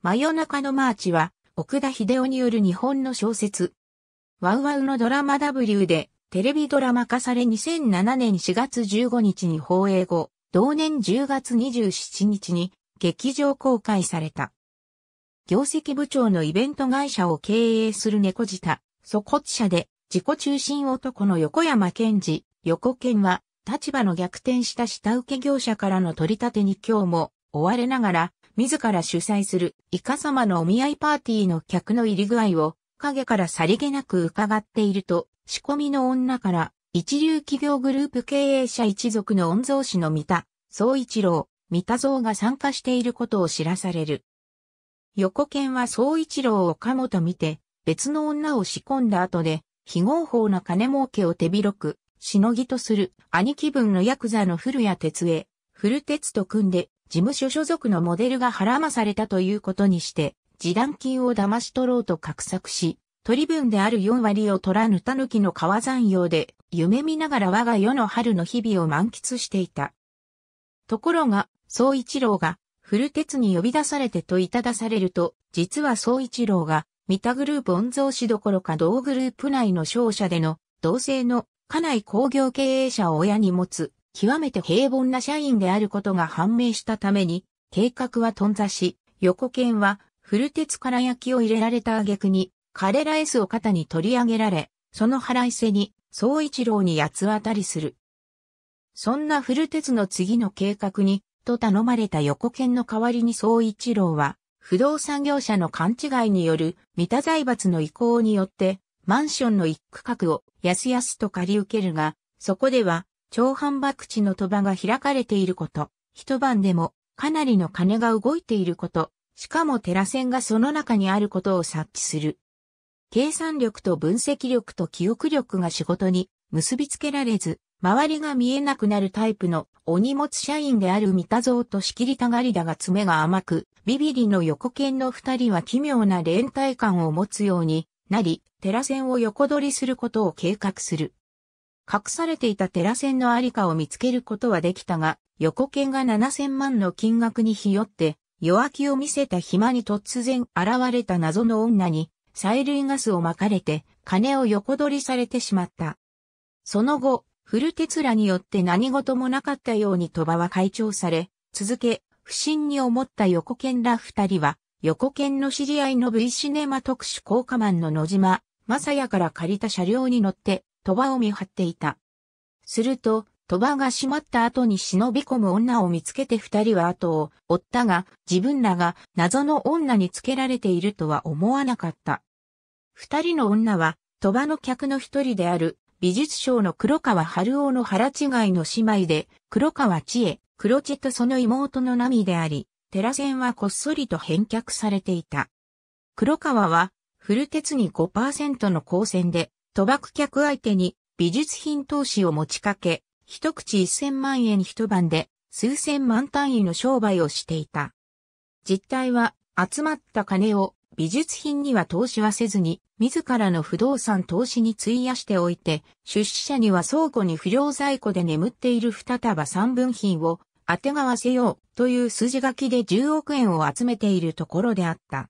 真夜中のマーチは、奥田秀夫による日本の小説。ワウワウのドラマ W で、テレビドラマ化され2007年4月15日に放映後、同年10月27日に、劇場公開された。業績部長のイベント会社を経営する猫舌、粗骨者で、自己中心男の横山健治、横健は、立場の逆転した下請け業者からの取り立てに今日も、追われながら、自ら主催するイカ様のお見合いパーティーの客の入り具合を影からさりげなく伺っていると、仕込みの女から一流企業グループ経営者一族の御曹司の三田、総一郎、三田蔵が参加していることを知らされる。横剣は総一郎を鴨と見て、別の女を仕込んだ後で、非合法な金儲けを手広く、しのぎとする兄貴分のヤクザの古谷哲江、古鉄と組んで事務所所属のモデルが腹まされたということにして、示談金を騙し取ろうと画策し、取り分である4割を取らぬ狸の川山用で、夢見ながら我が世の春の日々を満喫していた。ところが、総一郎が、古鉄に呼び出されてといただされると、実は総一郎が、三田グループ御蔵氏どころか同グループ内の商社での、同性の家内工業経営者を親に持つ、極めて平凡な社員であることが判明したために、計画は頓挫し、横剣は古鉄から焼きを入れられた挙句に、彼ら S を肩に取り上げられ、その腹いせに、総一郎に八つ当たりする。そんな古鉄の次の計画に、と頼まれた横剣の代わりに総一郎は、不動産業者の勘違いによる、三田財閥の意向によって、マンションの一区画を安々と借り受けるが、そこでは、長反博地の賭場が開かれていること、一晩でもかなりの金が動いていること、しかも寺線がその中にあることを察知する。計算力と分析力と記憶力が仕事に結びつけられず、周りが見えなくなるタイプのお荷物社員である三田蔵と仕切りたがりだが爪が甘く、ビビリの横剣の二人は奇妙な連帯感を持つようになり、寺線を横取りすることを計画する。隠されていた寺船のありかを見つけることはできたが、横剣が7000万の金額にひよって、弱気を見せた暇に突然現れた謎の女に、催涙ガスを巻かれて、金を横取りされてしまった。その後、古哲らによって何事もなかったように鳥羽は解長され、続け、不審に思った横剣ら二人は、横剣の知り合いの V シネマ特殊効果マンの野島、正也から借りた車両に乗って、鳥羽を見張っていた。すると、鳥羽が閉まった後に忍び込む女を見つけて二人は後を追ったが、自分らが謎の女につけられているとは思わなかった。二人の女は、鳥羽の客の一人である、美術商の黒川春夫の腹違いの姉妹で、黒川千恵、黒地とその妹の波であり、寺船はこっそりと返却されていた。黒川は、古鉄に5%の光線で、賭博客相手に美術品投資を持ちかけ、一口一千万円一晩で数千万単位の商売をしていた。実態は集まった金を美術品には投資はせずに自らの不動産投資に費やしておいて出資者には倉庫に不良在庫で眠っている二束三分品を当てがわせようという筋書きで10億円を集めているところであった。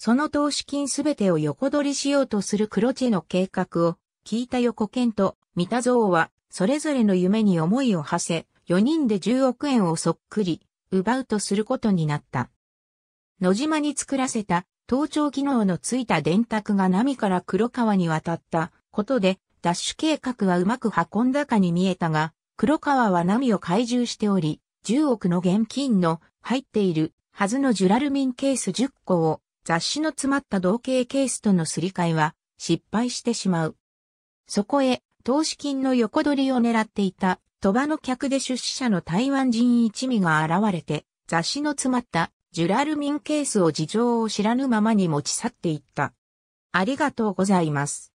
その投資金すべてを横取りしようとする黒地の計画を聞いた横剣と三田蔵はそれぞれの夢に思いを馳せ、4人で10億円をそっくり奪うとすることになった。野島に作らせた盗聴機能のついた電卓が波から黒川に渡ったことで、ダッシュ計画はうまく運んだかに見えたが、黒川は波を懐柔しており、10億の現金の入っているはずのジュラルミンケース10個を雑誌の詰まった同型ケースとのすり替えは失敗してしまう。そこへ、投資金の横取りを狙っていた、鳥羽の客で出資者の台湾人一味が現れて、雑誌の詰まったジュラルミンケースを事情を知らぬままに持ち去っていった。ありがとうございます。